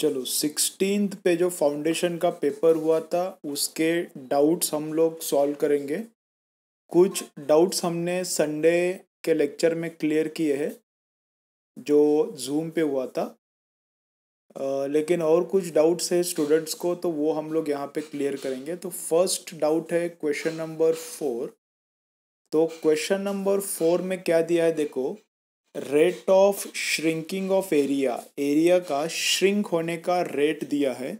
चलो सिक्सटीन पे जो फाउंडेशन का पेपर हुआ था उसके डाउट्स हम लोग सॉल्व करेंगे कुछ डाउट्स हमने संडे के लेक्चर में क्लियर किए हैं जो जूम पे हुआ था आ, लेकिन और कुछ डाउट्स है स्टूडेंट्स को तो वो हम लोग यहाँ पे क्लियर करेंगे तो फर्स्ट डाउट है क्वेश्चन नंबर फोर तो क्वेश्चन नंबर फोर में क्या दिया है देखो rate of shrinking of area area का श्रिंक होने का रेट दिया है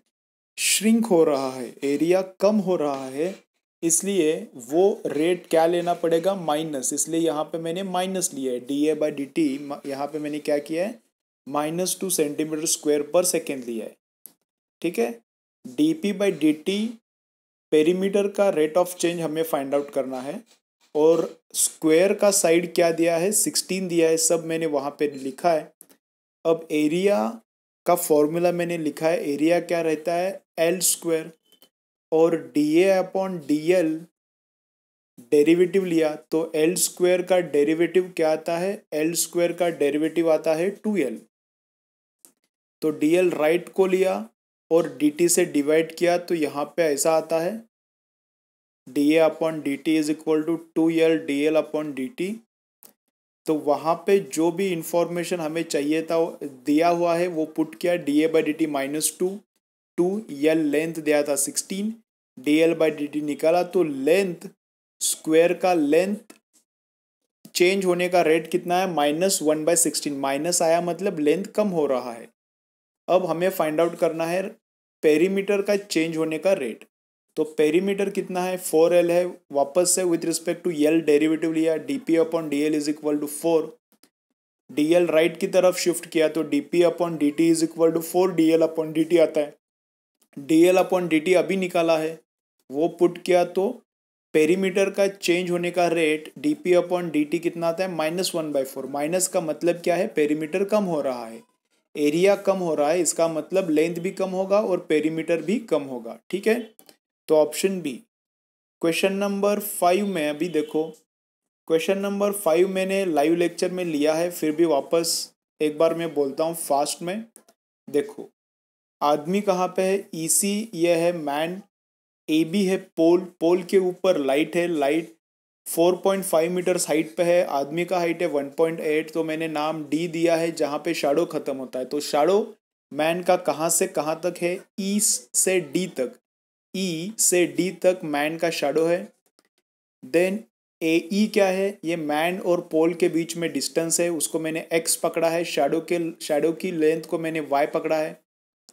श्रिंक हो रहा है एरिया कम हो रहा है इसलिए वो रेट क्या लेना पड़ेगा माइनस इसलिए यहाँ पे मैंने माइनस लिया है D A by D T यहाँ पे मैंने क्या किया है माइनस टू सेंटीमीटर स्क्वायर पर सेकेंड लिया है ठीक है D P by D T perimeter का रेट ऑफ चेंज हमें फाइंड आउट करना है और स्क्वायर का साइड क्या दिया है सिक्सटीन दिया है सब मैंने वहाँ पे लिखा है अब एरिया का फॉर्मूला मैंने लिखा है एरिया क्या रहता है एल स्क्वायर और D A upon D L derivative लिया तो एल स्क्वायर का डेरिवेटिव क्या आता है एल स्क्वायर का डेरिवेटिव आता है टू एल तो डी एल राइट को लिया और डी टी से डिवाइड किया तो यहाँ पे ऐसा आता है D A upon D T is equal to two L D L upon D T तो वहाँ पे जो भी इंफॉर्मेशन हमें चाहिए था दिया हुआ है वो पुट किया D A by D T minus two two L length दिया था sixteen D L by D T निकाला तो लेंथ स्क्वेयर का लेंथ चेंज होने का रेट कितना है minus one by sixteen minus आया मतलब लेंथ कम हो रहा है अब हमें फाइंड आउट करना है पेरीमीटर का चेंज होने का रेट तो पेरीमीटर कितना है फोर एल है वापस से with respect to L derivative लिया D P upon D L is equal to four D L right की तरफ शिफ्ट किया तो D P upon D T is equal to four D L upon D T आता है D L upon D T अभी निकाला है वो पुट किया तो पेरीमीटर का चेंज होने का rate D P upon D T कितना आता है minus one by four minus का मतलब क्या है पेरीमीटर कम हो रहा है एरिया कम हो रहा है इसका मतलब लेंथ भी कम होगा और पेरीमीटर भी कम होगा ठीक है तो option B question number five में अभी देखो क्वेश्चन नंबर फाइव मैंने लाइव लेक्चर में लिया है फिर भी वापस एक बार मैं बोलता हूँ फास्ट में देखो आदमी कहाँ पे है ईसी e यह है मैन ए बी है पोल पोल के ऊपर लाइट है light four point five metres height पे है आदमी का हाइट है वन पॉइंट एट तो मैंने नाम डी दिया है जहाँ पे शाडो ख़त्म होता है तो शाडो मैन का कहाँ से कहाँ तक है ई से डी तक ई e से डी तक मैन का शेडो है देन ए ई e क्या है ये मैन और पोल के बीच में डिस्टेंस है उसको मैंने एक्स पकड़ा है शेडो के शेडो की लेंथ को मैंने वाई पकड़ा है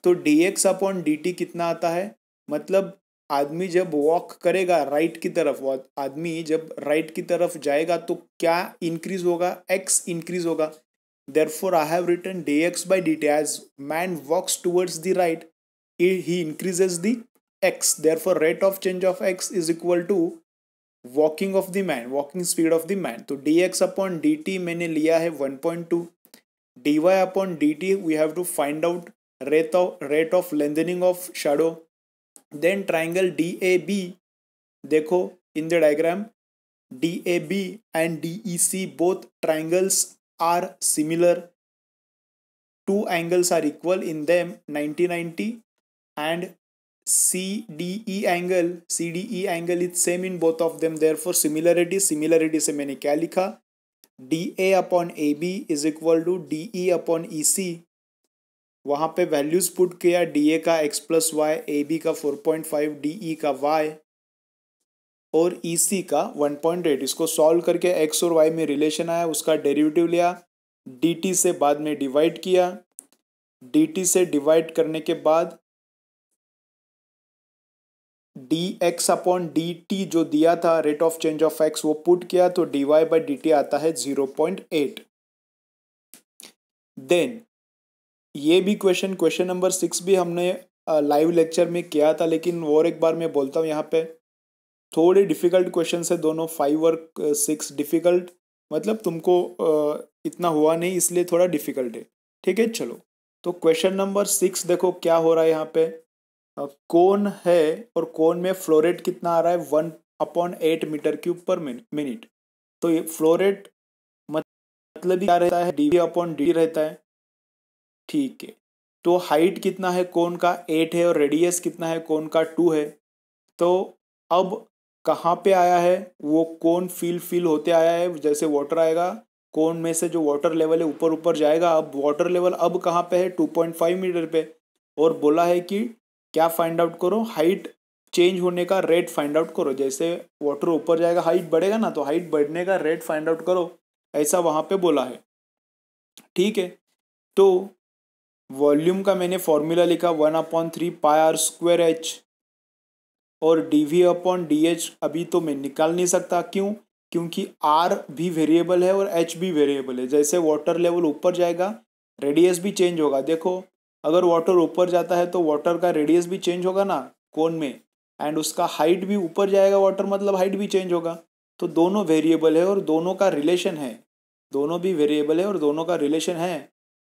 तो D X upon D T कितना आता है मतलब आदमी जब वॉक करेगा राइट की तरफ आदमी जब राइट की तरफ जाएगा तो क्या इंक्रीज होगा एक्स इंक्रीज होगा therefore I have written D X by D T as man walks towards the right he increases the x therefore rate of change of x is equal to walking of the man walking speed of the man So, dx upon dt मैंने लिया है 1.2 dy upon dt we have to find out rate of rate of lengthening of shadow then triangle dab देखो in the diagram dab and dec both triangles are similar two angles are equal in them 90 90 and CDE angle CDE angle is same in both of them therefore similarity similarity से मैंने क्या लिखा DA upon AB is equal to DE upon EC वहाँ पे values put किया DA का x plus Y A का 4.5 DE का y और EC का 1.8 इसको solve करके x और y में relation आया उसका derivative लिया dt से बाद में divide किया dt से डिवाइड करने के बाद D X upon D T जो दिया था rate of change of X वो पुट किया तो D Y by D T आता है जीरो पॉइंट एट देन ये भी क्वेश्चन क्वेश्चन नंबर सिक्स भी हमने लाइव लेक्चर में किया था लेकिन और एक बार मैं बोलता हूँ यहाँ पे थोड़े डिफ़िकल्ट क्वेश्चन है दोनों फाइव और सिक्स डिफ़िकल्ट मतलब तुमको इतना हुआ नहीं इसलिए थोड़ा डिफ़िकल्ट है ठीक है चलो तो क्वेश्चन नंबर सिक्स देखो क्या हो रहा है यहाँ पे कौन है और कौन में फ्लोरेट कितना आ रहा है one upon eight metre cube per minute तो ये फ्लोरेट मतलब क्या रहता है डी अपॉन डी रहता है ठीक है तो हाइट कितना है कौन का एट है और रेडियस कितना है कौन का टू है तो अब कहाँ पे आया है वो कौन फील फील होते आया है जैसे वाटर आएगा कौन में से जो वाटर लेवल है ऊपर ऊपर जाएगा अब वाटर लेवल अब कहाँ पे है टू पॉइंट फाइव मीटर पे और बोला है कि क्या फाइंड आउट करो हाइट चेंज होने का रेट फाइंड आउट करो जैसे वाटर ऊपर जाएगा हाइट बढ़ेगा ना तो हाइट बढ़ने का रेट फाइंड आउट करो ऐसा वहाँ पे बोला है ठीक है तो वॉल्यूम का मैंने फॉर्मूला लिखा one upon three pi R square H और D V upon D H अभी तो मैं निकाल नहीं सकता क्यों क्योंकि आर भी वेरिएबल है और एच भी वेरिएबल है जैसे वाटर लेवल ऊपर जाएगा रेडियस भी चेंज होगा देखो अगर वाटर ऊपर जाता है तो वाटर का रेडियस भी चेंज होगा ना कोन में एंड उसका हाइट भी ऊपर जाएगा वाटर मतलब हाइट भी चेंज होगा तो दोनों वेरिएबल है और दोनों का रिलेशन है दोनों भी वेरिएबल है और दोनों का रिलेशन है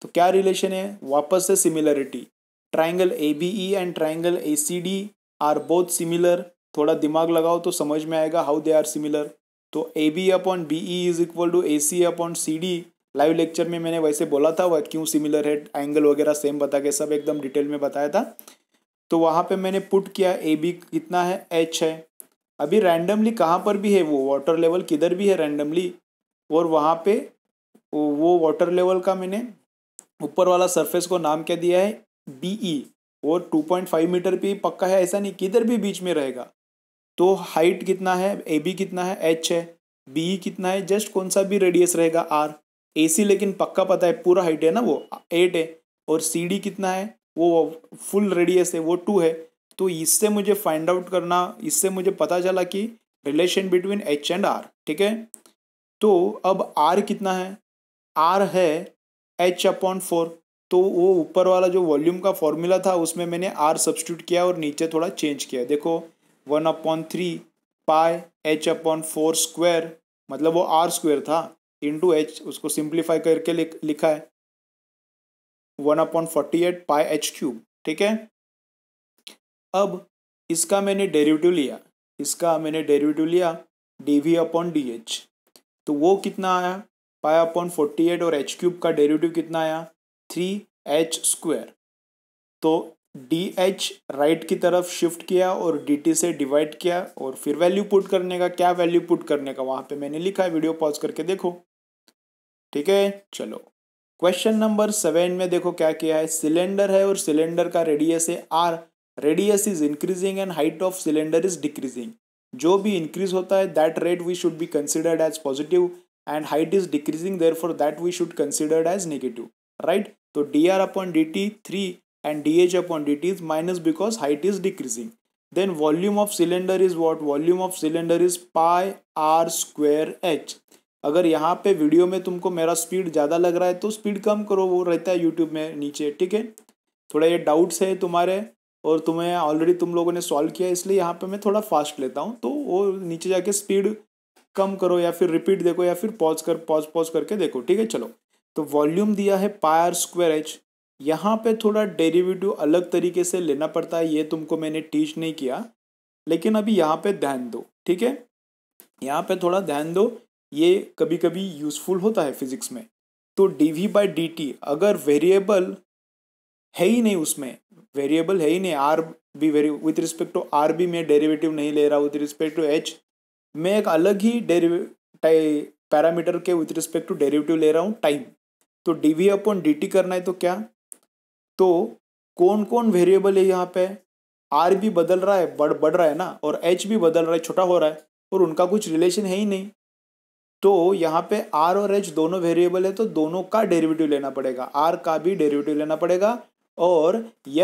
तो क्या रिलेशन है वापस से similarity triangle A B E and triangle A C D are both similar थोड़ा दिमाग लगाओ तो समझ में आएगा हाउ दे आर सिमिलर तो A B upon B E is equal to A C upon C D live lecture में मैंने वैसे बोला था वह क्यों सिमिलर है एंगल वगैरह सेम बता के सब एकदम डिटेल में बताया था तो वहाँ पे मैंने पुट किया ए बी कितना है एच है अभी रैंडमली कहाँ पर भी है वो वाटर लेवल किधर भी है रैंडमली और वहाँ पे वो वाटर लेवल का मैंने ऊपर वाला सरफेस को नाम क्या दिया है बी ई e। और टू पॉइंट फाइव मीटर पर पक्का है ऐसा नहीं किधर भी बीच में रहेगा तो हाइट कितना है ए बी कितना है एच है बी e कितना है जस्ट कौन सा भी रेडियस रहेगा आर ए सी लेकिन पक्का पता है पूरा हाइट है ना वो एट है और सी डी कितना है वो फुल रेडियस है वो टू है तो इससे मुझे फाइंड आउट करना इससे मुझे पता चला कि relation between H and R ठीक है तो अब आर कितना है आर है एच अपॉन फोर तो वो ऊपर वाला जो वॉल्यूम का फॉर्मूला था उसमें मैंने आर सब्सटीट्यूट किया और नीचे थोड़ा चेंज किया देखो one upon three pi H upon four square मतलब वो आर स्क्वायर था इंटू एच उसको सिंप्लीफाई करके लिख, लिखा है one upon forty eight pi H cube ठीक है अब इसका मैंने डेरिवेटिव लिया इसका मैंने डेरिवेटिव लिया D V upon D H तो वो कितना आया पाई अपॉन फोर्टी एट और एच क्यूब का डेरिवेटिव कितना आया थ्री एच स्क्वेयर तो डी एच राइट की तरफ शिफ्ट किया और डी टी से डिवाइड किया और फिर वैल्यू पुट करने का क्या वैल्यू पुट करने का वहाँ पे मैंने लिखा है वीडियो पॉज करके देखो ठीक है चलो क्वेश्चन नंबर सेवन में देखो क्या किया है सिलेंडर है और सिलेंडर का रेडियस है R radius is increasing and height of cylinder is decreasing जो भी इंक्रीज होता है that rate we should be considered as positive and height is decreasing therefore that we should considered as negative right तो D R upon D T three and D H upon D T is minus because height is decreasing then volume of cylinder is what volume of cylinder is pi are square H अगर यहाँ पे video में तुमको मेरा speed ज़्यादा लग रहा है तो स्पीड कम करो वो रहता है यूट्यूब में नीचे ठीक है थोड़ा ये डाउट्स है तुम्हारे और तुम्हें ऑलरेडी तुम लोगों ने सॉल्व किया इसलिए यहाँ पे मैं थोड़ा फास्ट लेता हूँ तो वो नीचे जाके स्पीड कम करो या फिर रिपीट देखो या फिर पॉज कर पॉज पॉज करके देखो ठीक है चलो तो वॉल्यूम दिया है पायर स्क्वेयर एच यहाँ पर थोड़ा डेरीविटिव अलग तरीके से लेना पड़ता है ये तुमको मैंने टीच नहीं किया लेकिन अभी यहाँ पर ध्यान दो ठीक है यहाँ पर थोड़ा ध्यान दो ये कभी कभी यूज़फुल होता है फिज़िक्स में तो D V by D T अगर वेरिएबल है ही नहीं उसमें वेरिएबल है ही नहीं R B vary with respect to R B मैं डेरिवेटिव नहीं ले रहा विथ रिस्पेक्ट टू एच मैं एक अलग ही डेरिवे पैरामीटर के विथ रिस्पेक्ट टू डेरिवेटिव ले रहा हूँ टाइम तो D V upon D T करना है तो क्या तो कौन कौन वेरिएबल है यहाँ पे आर भी बदल रहा है बढ़ बढ़ रहा है ना और एच भी बदल रहा है छोटा हो रहा है और उनका कुछ रिलेशन है ही नहीं तो यहाँ पे आर और एच दोनों वेरिएबल है तो दोनों का डेरिवेटिव लेना पड़ेगा आर का भी डेरिवेटिव लेना पड़ेगा और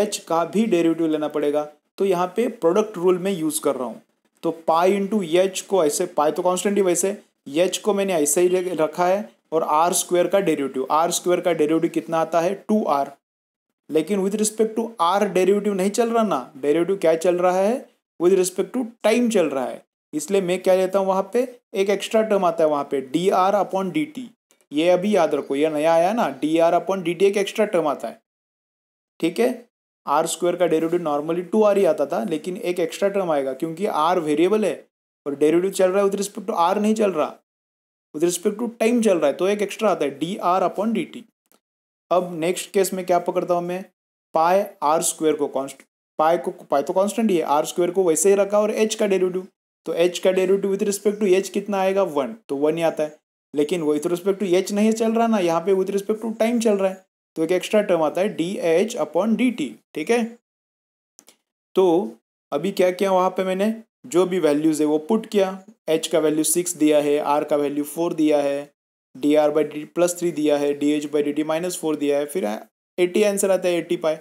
एच का भी डेरिवेटिव लेना पड़ेगा तो यहाँ पे प्रोडक्ट रूल में यूज़ कर रहा हूँ तो पाई इंटू एच को ऐसे पाई तो कॉन्स्टेंट ही वैसे एच को मैंने ऐसे ही रखा है और आर स्क्वेयर का डेरिवेटिव आर स्क्वेयर का डेरिवेटिव कितना आता है टू आर लेकिन with respect to R derivative नहीं चल रहा ना डेरिवेटिव क्या चल रहा है विद रिस्पेक्ट टू टाइम चल रहा है इसलिए मैं क्या लेता हूँ वहाँ पे एक एक्स्ट्रा टर्म आता है वहाँ पे D R upon D T ये अभी याद रखो ये नया आया ना D R upon D T एक एक्स्ट्रा टर्म आता है ठीक है आर स्क्वायर का डेरिवेटिव नॉर्मली टू आर ही आता था लेकिन एक एक्स्ट्रा टर्म आएगा क्योंकि आर वेरिएबल है और डेरिवेटिव चल रहा है विद रिस्पेक्ट टू आर नहीं चल रहा विद रिस्पेक्ट टू टाइम चल रहा है तो एक एक्स्ट्रा आता है D R upon D T अब नेक्स्ट केस में क्या पकड़ता हूँ मैं पाए आर स्क्वेयर को कॉन्स्ट पाए को पाए तो कॉन्स्टेंट ही है आर स्क्वेयर को वैसे ही रखा और एच का डेरिवेटिव तो एच का derivative with respect to H कितना आएगा वन तो वन ही आता है लेकिन विथ रिस्पेक्ट टू एच नहीं चल रहा ना यहाँ पे विथ रिस्पेक्ट टू टाइम चल रहा है तो एक एक्स्ट्रा टर्म आता है D H upon D T ठीक है तो अभी क्या किया वहाँ पे मैंने जो भी वैल्यूज़ है वो पुट किया एच का वैल्यू सिक्स दिया है आर का वैल्यू फोर दिया है D R by D plus three दिया है D H by D T minus four दिया है फिर एटी आंसर आता है एटी पाए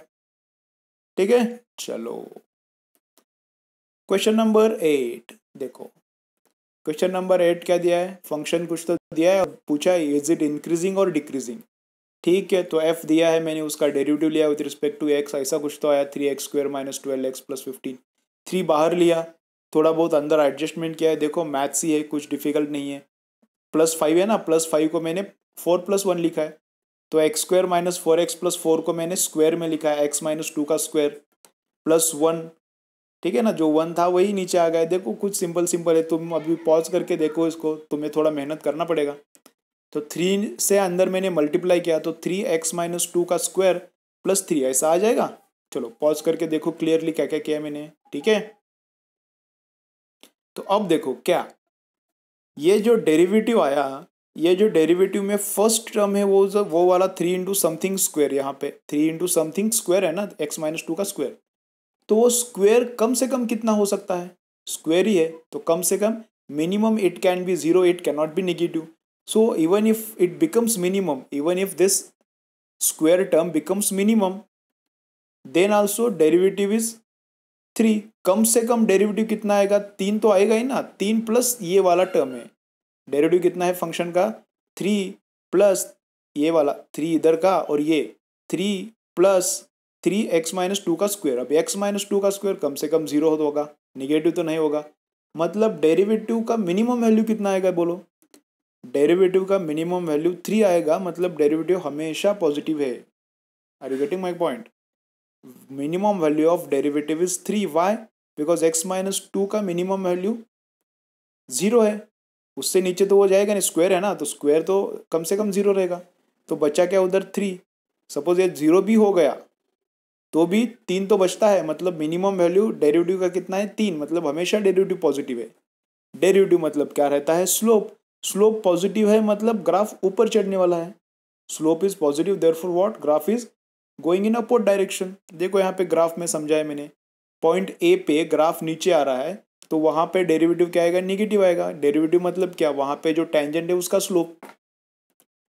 ठीक है चलो क्वेश्चन नंबर एट देखो क्वेश्चन नंबर एट क्या दिया है फंक्शन कुछ तो दिया है पूछा है इज इट इंक्रीजिंग और डिक्रीजिंग ठीक है तो एफ दिया है मैंने उसका डेरिवेटिव लिया विद रिस्पेक्ट टू एक्स ऐसा कुछ तो आया three X square minus twelve X plus fifteen three बाहर लिया थोड़ा बहुत अंदर एडजस्टमेंट किया है देखो मैथ्स ही है कुछ डिफिकल्ट नहीं है प्लस फाइव है ना प्लस फाइव को मैंने फोर प्लस वन लिखा है तो X square minus four X plus four को मैंने स्क्वायर में लिखा है एक्स माइनस टू का स्क्वायर प्लस वन ठीक है ना जो वन था वही नीचे आ गया देखो कुछ सिंपल सिंपल है तुम अभी पॉज करके देखो इसको तुम्हें थोड़ा मेहनत करना पड़ेगा तो थ्री से अंदर मैंने मल्टीप्लाई किया तो थ्री एक्स माइनस टू का स्क्वायर प्लस थ्री ऐसा आ जाएगा चलो पॉज करके देखो क्लियरली क्या क्या किया मैंने ठीक है तो अब देखो क्या ये जो डेरिवेटिव आया ये जो डेरिवेटिव में फर्स्ट टर्म है वो वो वाला थ्री इंटू समथिंग स्क्वायर यहाँ पे थ्री इंटू समथिंग स्क्वायर है ना एक्स माइनस टू का स्क्वायर तो वो स्क्वेयर कम से कम कितना हो सकता है स्क्वेयर ही है तो कम से कम minimum it can be zero it can not be negative so even if it becomes minimum even if this square term becomes minimum then also derivative is three कम से कम डेरिवेटिव कितना आएगा तीन तो आएगा ही ना तीन प्लस ये वाला टर्म है डेरिवेटिव कितना है फंक्शन का थ्री प्लस ये वाला थ्री इधर का और ये three plus three X minus two का स्क्वायर अब एक्स माइनस टू का स्क्वायर कम से कम जीरो तो होगा निगेटिव तो नहीं होगा मतलब डेरिवेटिव का मिनिमम वैल्यू कितना आएगा बोलो डेरिवेटिव का मिनिमम वैल्यू थ्री आएगा मतलब डेरिवेटिव हमेशा पॉजिटिव है are you getting my point minimum value of derivative is three why because X minus two का मिनिमम वैल्यू जीरो है उससे नीचे तो वो जाएगा नहीं स्क्वायर है ना तो स्क्वायर तो कम से कम जीरो रहेगा तो बचा क्या उधर थ्री सपोज ये जीरो भी हो गया तो भी तीन तो बचता है मतलब मिनिमम वैल्यू डेरिवेटिव का कितना है तीन मतलब हमेशा डेरिवेटिव पॉजिटिव है डेरिवेटिव मतलब क्या रहता है स्लोप स्लोप पॉजिटिव है मतलब ग्राफ ऊपर चढ़ने वाला है slope is positive therefore what graph is going in upward direction देखो यहाँ पे ग्राफ में समझाया मैंने पॉइंट ए पे ग्राफ नीचे आ रहा है तो वहाँ पे डेरिवेटिव क्या आएगा निगेटिव आएगा डेरिवेटिव मतलब क्या वहाँ पे जो टेंजेंट है उसका स्लोप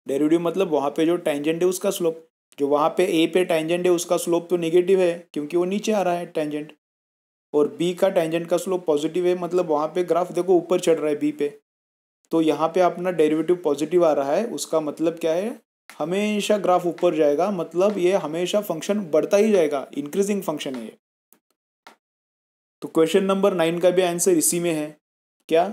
डेरिवेटिव मतलब वहाँ पे जो टेंजेंट है उसका स्लोप जो वहाँ पे ए पे टेंजेंट है उसका स्लोप तो नेगेटिव है क्योंकि वो नीचे आ रहा है टेंजेंट और बी का टेंजेंट का स्लोप पॉजिटिव है मतलब वहाँ पे ग्राफ देखो ऊपर चढ़ रहा है बी पे तो यहाँ पे अपना डेरिवेटिव पॉजिटिव आ रहा है उसका मतलब क्या है हमेशा ग्राफ ऊपर जाएगा मतलब ये हमेशा फंक्शन बढ़ता ही जाएगा इंक्रीजिंग फंक्शन है ये तो क्वेश्चन नंबर नाइन का भी आंसर इसी में है क्या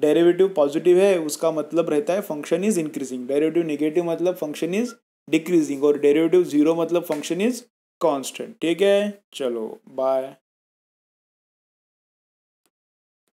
डेरिवेटिव पॉजिटिव है उसका मतलब रहता है function is increasing derivative negative मतलब फंक्शन इज डिक्रीजिंग और डेरिवेटिव जीरो मतलब फंक्शन इज कांस्टेंट ठीक है चलो बाय